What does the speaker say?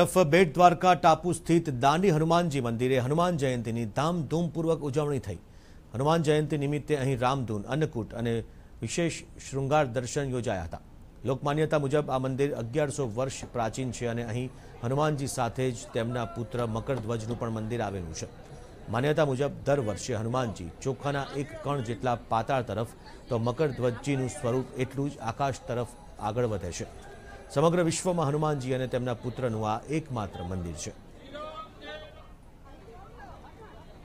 બેટ દ્વારકા ટાપુ સ્થિત દાંડી હનુમાનજી મંદિરે હનુમાન જયંતિની ધામધૂમપૂર્વક ઉજવણી થઈ હનુમાન જયંતિ નિમિત્તે અહીં રામધૂન અન્નકૂટ અને વિશેષ શૃંગાર દર્શન યોજાયા હતા લોકમાન્યતા મુજબ આ મંદિર અગિયારસો વર્ષ પ્રાચીન છે અને અહીં હનુમાનજી સાથે જ તેમના પુત્ર મકરધ્વજનું પણ મંદિર આવેલું છે માન્યતા મુજબ દર વર્ષે હનુમાનજી ચોખાના એક કણ જેટલા પાતાળ તરફ તો મકરધ્વજજીનું સ્વરૂપ એટલું જ આકાશ તરફ આગળ વધે છે સમગ્ર વિશ્વમાં હનુમાનજી અને તેમના પુત્રનું આ એકમાત્ર મંદિર છે